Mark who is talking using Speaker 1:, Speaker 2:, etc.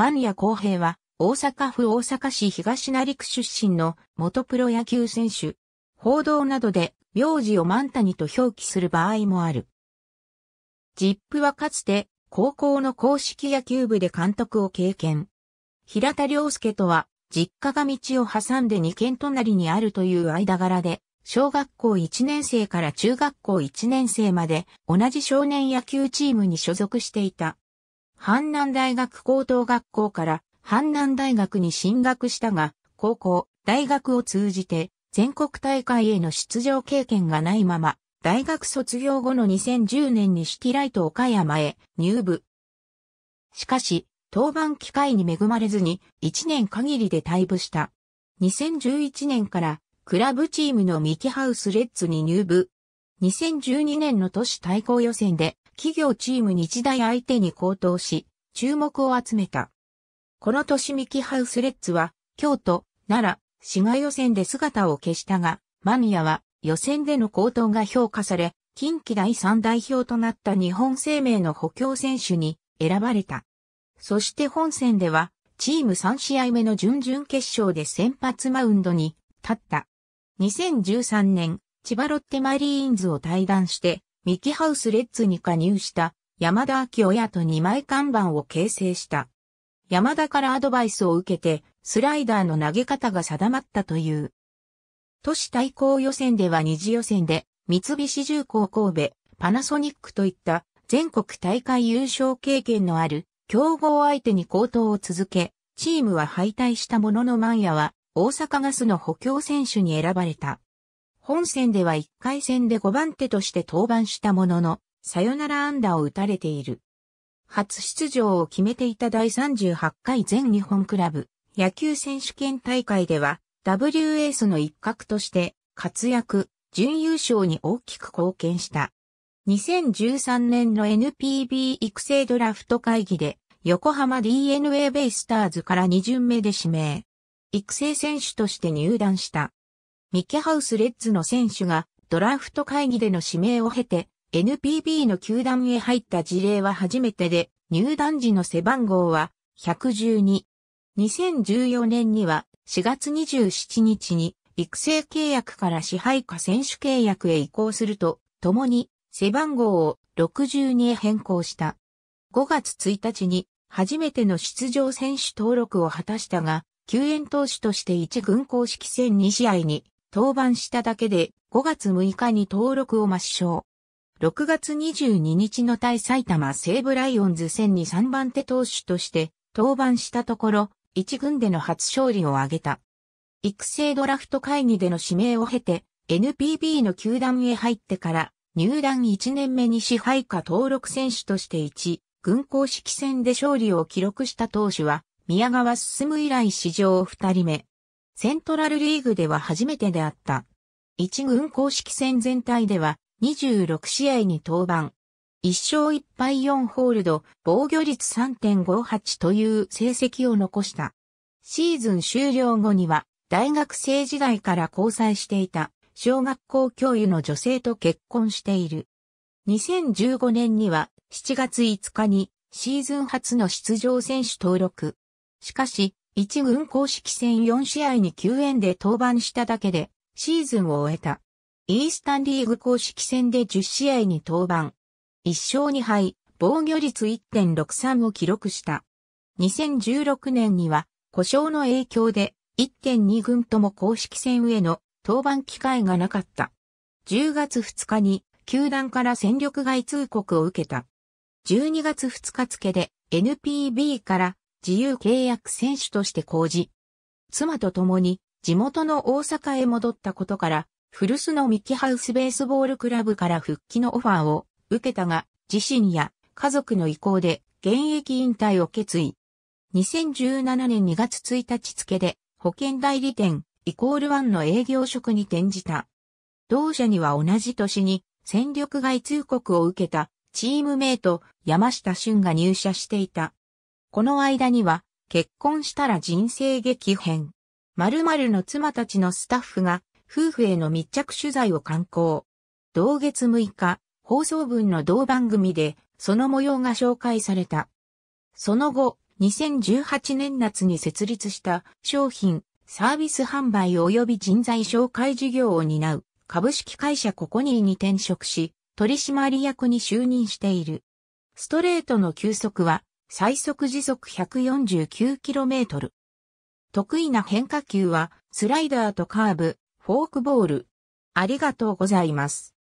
Speaker 1: 万谷公平は、大阪府大阪市東成区出身の元プロ野球選手。報道などで、名字を万谷と表記する場合もある。ジップはかつて、高校の公式野球部で監督を経験。平田良介とは、実家が道を挟んで2軒隣にあるという間柄で、小学校1年生から中学校1年生まで同じ少年野球チームに所属していた。阪南大学高等学校から阪南大学に進学したが、高校、大学を通じて全国大会への出場経験がないまま、大学卒業後の2010年にシティライト岡山へ入部。しかし、登板機会に恵まれずに1年限りで退部した。2011年からクラブチームのミキハウスレッズに入部。2012年の都市対抗予選で企業チーム日大相手に高騰し、注目を集めた。この年ミキハウスレッツは、京都、奈良、滋賀予選で姿を消したが、マニアは予選での高騰が評価され、近畿第3代表となった日本生命の補強選手に選ばれた。そして本戦では、チーム3試合目の準々決勝で先発マウンドに立った。2013年、千葉ロッテマリーンズを退団して、ミキハウスレッズに加入した山田明親と2枚看板を形成した。山田からアドバイスを受けて、スライダーの投げ方が定まったという。都市対抗予選では二次予選で、三菱重工神戸、パナソニックといった全国大会優勝経験のある強豪相手に高騰を続け、チームは敗退したもののマンヤは大阪ガスの補強選手に選ばれた。本戦では1回戦で5番手として登板したものの、サヨナラ安打を打たれている。初出場を決めていた第38回全日本クラブ野球選手権大会では W a スの一角として活躍、準優勝に大きく貢献した。2013年の NPB 育成ドラフト会議で横浜 DNA ベイスターズから2巡目で指名。育成選手として入団した。ミケハウスレッズの選手がドラフト会議での指名を経て NPB の球団へ入った事例は初めてで入団時の背番号は112。2014年には4月27日に育成契約から支配下選手契約へ移行すると、共に背番号を62へ変更した。5月1日に初めての出場選手登録を果たしたが、救援投手として1軍公式戦2試合に登板しただけで5月6日に登録を抹消。6月22日の対埼玉西武ライオンズ戦に3番手投手として登板したところ、1軍での初勝利を挙げた。育成ドラフト会議での指名を経て、NPB の球団へ入ってから、入団1年目に支配下登録選手として1、軍公式戦で勝利を記録した投手は、宮川進以来史上2人目。セントラルリーグでは初めてであった。一軍公式戦全体では26試合に登板。1勝1敗4ホールド、防御率3.58という成績を残した。シーズン終了後には、大学生時代から交際していた小学校教諭の女性と結婚している。2015年には7月5日にシーズン初の出場選手登録。しかし、一軍公式戦4試合に9円で登板しただけでシーズンを終えた。イースタンリーグ公式戦で10試合に登板。1勝2敗、防御率1.63を記録した。2016年には故障の影響で1.2軍とも公式戦への登板機会がなかった。10月2日に球団から戦力外通告を受けた。12月2日付で NPB から自由契約選手として講じ、妻と共に地元の大阪へ戻ったことから、古巣のミキハウスベースボールクラブから復帰のオファーを受けたが、自身や家族の意向で現役引退を決意。2017年2月1日付で保険代理店イコールワンの営業職に転じた。同社には同じ年に戦力外通告を受けたチームメイト山下俊が入社していた。この間には、結婚したら人生激変。〇〇の妻たちのスタッフが、夫婦への密着取材を刊行。同月6日、放送分の同番組で、その模様が紹介された。その後、2018年夏に設立した商品、サービス販売及び人材紹介事業を担う株式会社ココニーに転職し、取締役に就任している。ストレートの休息は最速時速 149km。得意な変化球は、スライダーとカーブ、フォークボール。ありがとうございます。